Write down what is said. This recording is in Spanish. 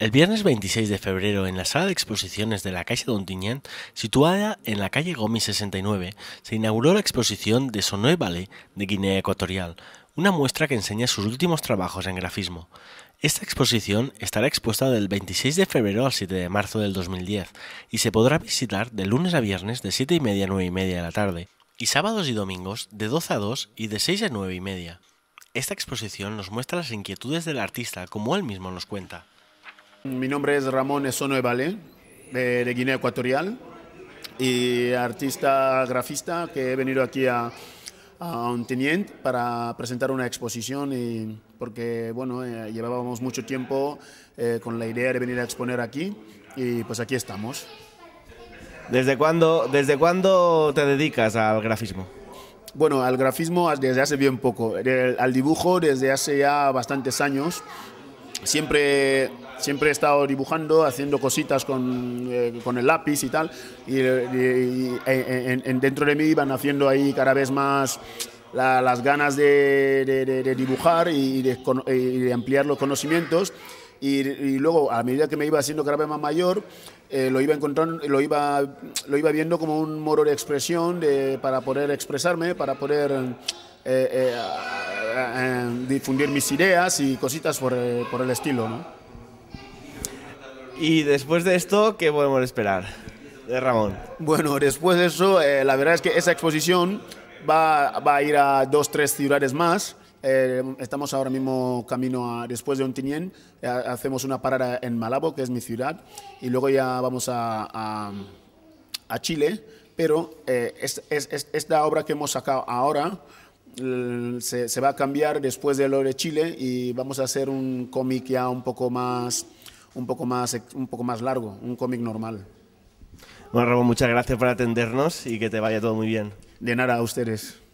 El viernes 26 de febrero, en la sala de exposiciones de la calle de situada en la calle Gomi 69, se inauguró la exposición de Sonoe Ballet de Guinea Ecuatorial, una muestra que enseña sus últimos trabajos en grafismo. Esta exposición estará expuesta del 26 de febrero al 7 de marzo del 2010 y se podrá visitar de lunes a viernes de 7 y media a 9 y media de la tarde, y sábados y domingos de 12 a 2 y de 6 a 9 y media. Esta exposición nos muestra las inquietudes del artista como él mismo nos cuenta. Mi nombre es Ramón Esono Vale, de, Guinea Ecuatorial, y artista grafista que he venido aquí a, a para presentar una exposición y porque bueno eh, llevábamos mucho tiempo eh, con la idea de venir a exponer aquí y pues aquí estamos. ¿Desde cuándo, desde cuándo te dedicas al grafismo? Bueno, al grafismo desde hace bien poco, al dibujo desde hace ya bastantes años, siempre siempre he estado dibujando, haciendo cositas con, eh, el lápiz y tal, y, e, e, dentro de mí iban haciendo ahí cada vez más las ganas de, dibujar y de, ampliar los conocimientos. Y, luego, a medida que me iba haciendo cada vez más mayor, eh, lo iba lo iba, lo iba viendo como un modo de expresión para poder expresarme, para poder eh, eh, difundir mis ideas y cositas por, eh, por el estilo. ¿no? Y después de esto, ¿qué podemos esperar de Ramón? Bueno, después de eso, eh, la verdad es que esa exposición va, va a ir a dos, tres ciudades más. estamos ahora mismo camino a, después de Ontinien, hacemos una parada en Malabo, que es mi ciudad, y luego ya vamos a, a, Chile. Pero esta obra que hemos sacado ahora se, se, va a cambiar después de lo de Chile y vamos a hacer un cómic ya un poco más un poco más un poco más largo, un cómic normal. Bueno, Ramón, muchas gracias por atendernos y que te vaya todo muy bien. De nada a ustedes.